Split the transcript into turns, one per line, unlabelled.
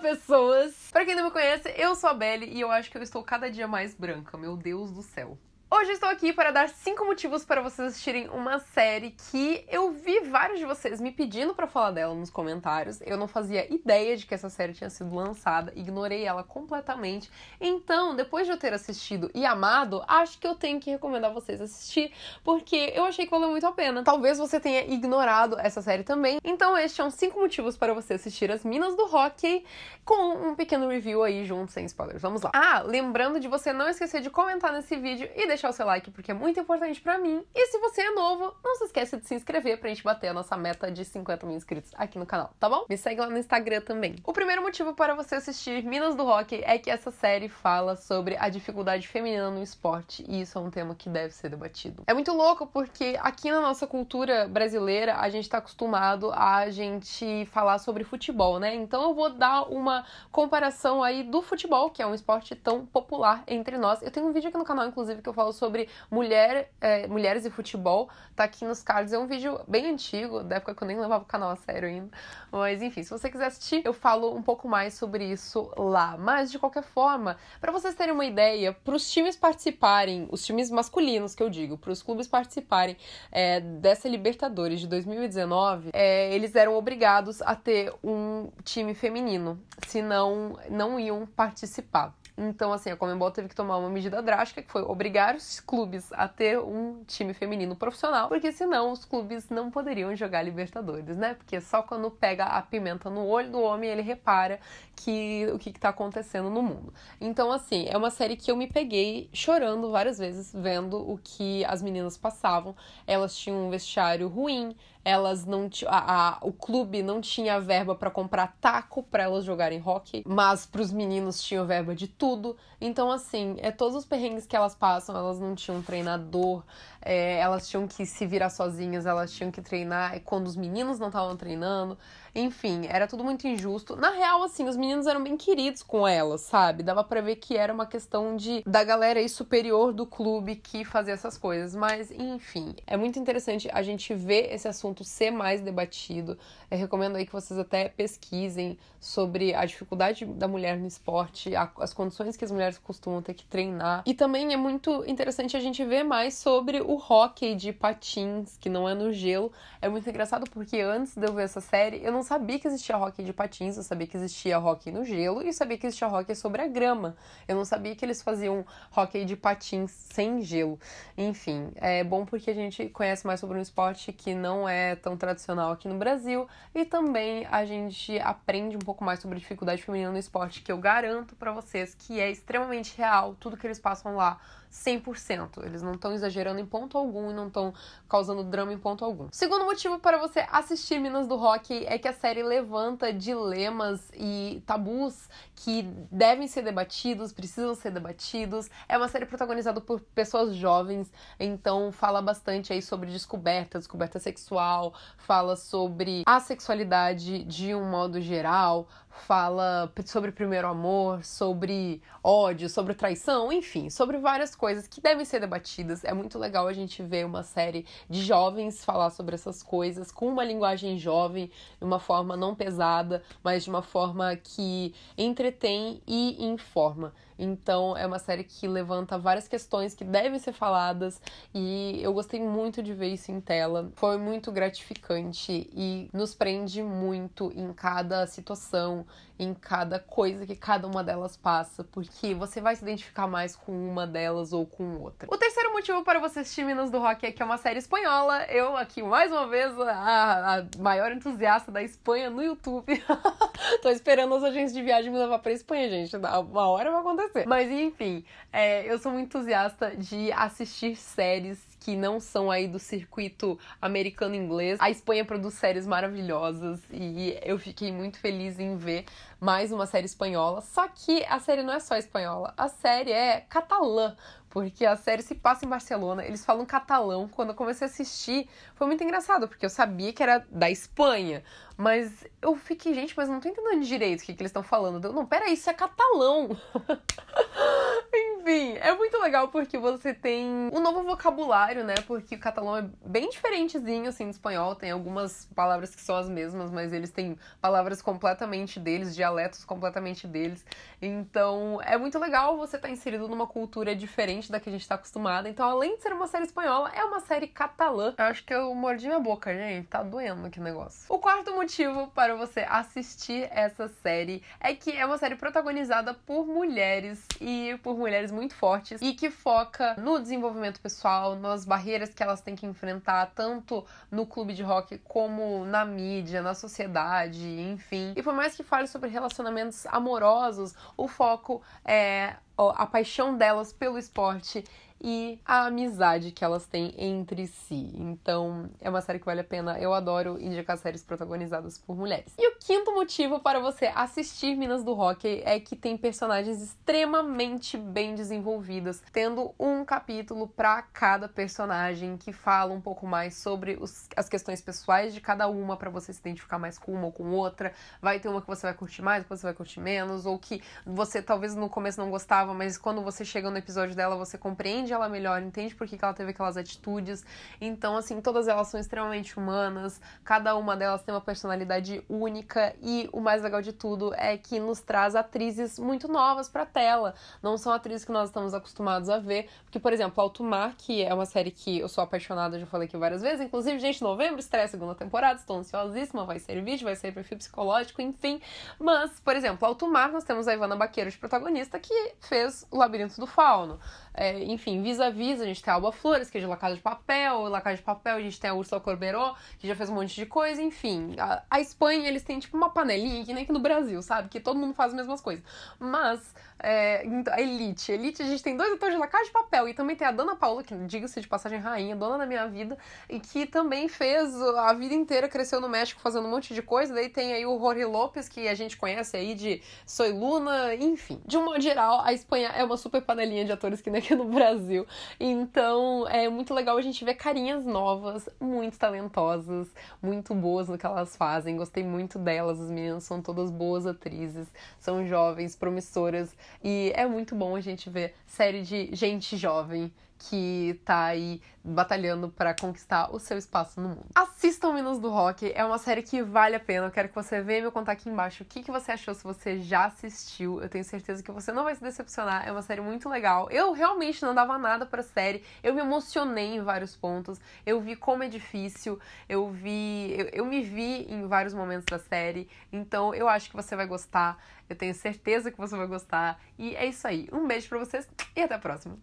pessoas! Pra quem não me conhece, eu sou a Belly e eu acho que eu estou cada dia mais branca, meu Deus do céu. Hoje estou aqui para dar cinco motivos para vocês assistirem uma série que eu vi vários de vocês me pedindo para falar dela nos comentários. Eu não fazia ideia de que essa série tinha sido lançada, ignorei ela completamente. Então, depois de eu ter assistido e amado, acho que eu tenho que recomendar vocês assistir, porque eu achei que valeu muito a pena. Talvez você tenha ignorado essa série também. Então, estes são cinco motivos para você assistir As Minas do Hockey com um pequeno review aí junto, sem spoilers. Vamos lá. Ah, lembrando de você não esquecer de comentar nesse vídeo e deixar deixar o seu like porque é muito importante para mim. E se você é novo, não se esqueça de se inscrever pra gente bater a nossa meta de 50 mil inscritos aqui no canal, tá bom? Me segue lá no Instagram também. O primeiro motivo para você assistir Minas do Rock é que essa série fala sobre a dificuldade feminina no esporte e isso é um tema que deve ser debatido. É muito louco porque aqui na nossa cultura brasileira a gente tá acostumado a gente falar sobre futebol, né? Então eu vou dar uma comparação aí do futebol, que é um esporte tão popular entre nós. Eu tenho um vídeo aqui no canal, inclusive, que eu falo falou sobre mulher, é, mulheres e futebol, tá aqui nos cards. É um vídeo bem antigo, da época que eu nem levava o canal a sério ainda. Mas enfim, se você quiser assistir, eu falo um pouco mais sobre isso lá. Mas de qualquer forma, para vocês terem uma ideia, para os times participarem, os times masculinos que eu digo, para os clubes participarem é, dessa Libertadores de 2019, é, eles eram obrigados a ter um time feminino, senão não iam participar. Então, assim, a Comembol teve que tomar uma medida drástica, que foi obrigar os clubes a ter um time feminino profissional, porque senão os clubes não poderiam jogar Libertadores, né? Porque só quando pega a pimenta no olho do homem, ele repara que o que, está acontecendo no mundo. Então, assim, é uma série que eu me peguei chorando várias vezes, vendo o que as meninas passavam. Elas tinham um vestiário ruim, elas não a, a, o clube não tinha verba para comprar taco para elas jogarem hockey, mas para os meninos tinham verba de tudo. Então assim, é todos os perrengues que elas passam, elas não tinham treinador, é, elas tinham que se virar sozinhas, elas tinham que treinar é, quando os meninos não estavam treinando. Enfim, era tudo muito injusto. Na real, assim, os meninos eram bem queridos com elas, sabe? Dava para ver que era uma questão de da galera aí superior do clube que fazia essas coisas, mas enfim, é muito interessante a gente ver esse assunto assunto ser mais debatido. Eu recomendo aí que vocês até pesquisem sobre a dificuldade da mulher no esporte, a, as condições que as mulheres costumam ter que treinar. E também é muito interessante a gente ver mais sobre o hockey de patins, que não é no gelo. É muito engraçado porque antes de eu ver essa série, eu não sabia que existia hockey de patins, eu sabia que existia hockey no gelo e sabia que existia hockey sobre a grama. Eu não sabia que eles faziam hockey de patins sem gelo. Enfim, é bom porque a gente conhece mais sobre um esporte que não é é tão tradicional aqui no Brasil. E também a gente aprende um pouco mais sobre a dificuldade feminina no esporte, que eu garanto para vocês que é extremamente real tudo que eles passam lá 100%. Eles não estão exagerando em ponto algum e não estão causando drama em ponto algum. Segundo motivo para você assistir Minas do Rock é que a série levanta dilemas e tabus que devem ser debatidos, precisam ser debatidos. É uma série protagonizada por pessoas jovens, então fala bastante aí sobre descoberta, descoberta sexual, fala sobre a sexualidade de um modo geral, fala sobre primeiro amor, sobre ódio, sobre traição, enfim, sobre várias coisas que devem ser debatidas. É muito legal a gente ver uma série de jovens falar sobre essas coisas com uma linguagem jovem, de uma forma não pesada, mas de uma forma que entretém e informa. Então é uma série que levanta várias questões que devem ser faladas e eu gostei muito de ver isso em tela. Foi muito gratificante e nos prende muito em cada situação, em cada coisa que cada uma delas passa, porque você vai se identificar mais com uma delas ou com outra. O terceiro motivo para você assistir Minas do Rock é que é uma série espanhola. Eu aqui, mais uma vez, a, a maior entusiasta da Espanha no YouTube. Tô esperando as agências de viagem me levar pra Espanha, gente. Uma hora vai acontecer. Mas enfim, é, eu sou muito entusiasta de assistir séries que não são aí do circuito americano-inglês. A Espanha produz séries maravilhosas e eu fiquei muito feliz em ver mais uma série espanhola. Só que a série não é só espanhola, a série é catalã, porque a série se passa em Barcelona, eles falam catalão. Quando eu comecei a assistir, foi muito engraçado, porque eu sabia que era da Espanha, mas eu fiquei, gente, mas não tô entendendo direito o que, que eles estão falando. Eu, não, peraí, isso é catalão. É muito legal porque você tem um novo vocabulário, né? Porque o catalão é bem diferentezinho, assim, do espanhol. Tem algumas palavras que são as mesmas, mas eles têm palavras completamente deles, dialetos completamente deles. Então, é muito legal você estar tá inserido numa cultura diferente da que a gente está acostumada. Então, além de ser uma série espanhola, é uma série catalã. Eu acho que eu mordi minha boca, gente. Tá doendo aqui o negócio. O quarto motivo para você assistir essa série é que é uma série protagonizada por mulheres e por mulheres muito fortes fortes e que foca no desenvolvimento pessoal, nas barreiras que elas têm que enfrentar, tanto no clube de rock como na mídia, na sociedade, enfim. E por mais que fale sobre relacionamentos amorosos, o foco é a paixão delas pelo esporte e a amizade que elas têm entre si. Então, é uma série que vale a pena. Eu adoro indicar séries protagonizadas por mulheres. E o quinto motivo para você assistir Minas do Rock é que tem personagens extremamente bem desenvolvidas, tendo um capítulo para cada personagem que fala um pouco mais sobre os, as questões pessoais de cada uma para você se identificar mais com uma ou com outra. Vai ter uma que você vai curtir mais, que você vai curtir menos, ou que você talvez no começo não gostava, mas quando você chega no episódio dela, você compreende entende ela melhor, entende por que, que ela teve aquelas atitudes. Então, assim, todas elas são extremamente humanas, cada uma delas tem uma personalidade única e o mais legal de tudo é que nos traz atrizes muito novas pra tela. Não são atrizes que nós estamos acostumados a ver, porque, por exemplo, Alto Mar, que é uma série que eu sou apaixonada, já falei aqui várias vezes, inclusive, gente, novembro estreia a segunda temporada, estou ansiosíssima, vai ser vídeo, vai ser perfil psicológico, enfim. Mas, por exemplo, Alto Mar, nós temos a Ivana Baqueiro de protagonista, que fez O Labirinto do Fauno. É, enfim, Vis-a-Vis, -a, gente tem Alba Flores, que é de La Casa de Papel, La Casa de Papel, a gente tem a Ursula Corberó, que já fez um monte de coisa, enfim. A, a, Espanha, eles têm tipo uma panelinha, que nem aqui no Brasil, sabe? Que todo mundo faz as mesmas coisas. Mas, é, então, a Elite, Elite, a gente tem dois atores de La Casa de Papel, e também tem a Dona Paula, que diga-se de passagem rainha, dona da minha vida, e que também fez a vida inteira, cresceu no México fazendo um monte de coisa, daí tem aí o Rory Lopes, que a gente conhece aí de Soy Luna, enfim. De um modo geral, a Espanha é uma super panelinha de atores que nem aqui no Brasil Brasil. Então é muito legal a gente ver carinhas novas, muito talentosas, muito boas no que elas fazem. Gostei muito delas, as meninas são todas boas atrizes, são jovens, promissoras e é muito bom a gente ver série de gente jovem que tá aí batalhando para conquistar o seu espaço no mundo. Assistam Minas do Rock, é uma série que vale a pena. Eu quero que você venha me contar aqui embaixo o que, que você achou, se você já assistiu. Eu tenho certeza que você não vai se decepcionar, é uma série muito legal. Eu realmente não dava nada pra série, eu me emocionei em vários pontos, eu vi como é difícil, eu vi. Eu, eu me vi em vários momentos da série, então eu acho que você vai gostar. Eu tenho certeza que você vai gostar. E é isso aí. Um beijo para vocês e até a próxima.